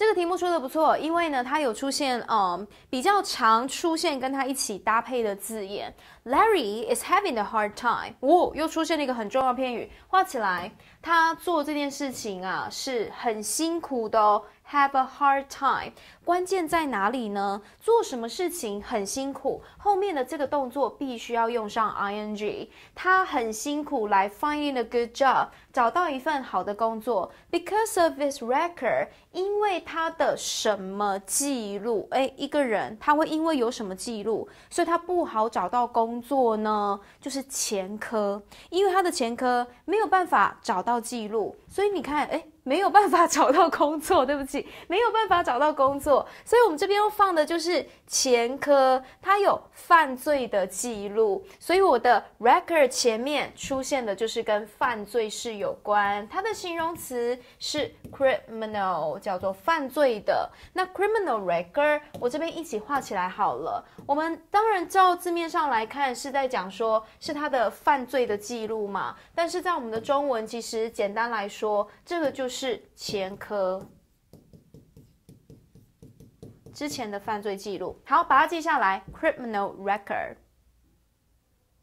这个题目说的不错，因为呢，它有出现，嗯，比较常出现跟它一起搭配的字眼。Larry is having a hard time。哦，又出现了一个很重要的片语，画起来，他做这件事情啊是很辛苦的哦。Have a hard time，关键在哪里呢？做什么事情很辛苦？后面的这个动作必须要用上 ing，他很辛苦来 finding a good job，找到一份好的工作。Because of his record，因为他的什么记录？哎，一个人他会因为有什么记录，所以他不好找到工作呢？就是前科，因为他的前科没有办法找到记录，所以你看，哎，没有办法 找到工作。对不起。没有办法找到工作，所以我们这边要放的就是前科，他有犯罪的记录，所以我的 record 前面出现的就是跟犯罪是有关，它的形容词是 criminal，叫做犯罪的。那 criminal record 我这边一起画起来好了。我们当然照字面上来看是在讲说是他的犯罪的记录嘛，但是在我们的中文其实简单来说，这个就是前科。之前的犯罪记录，好，把它记下来，criminal record。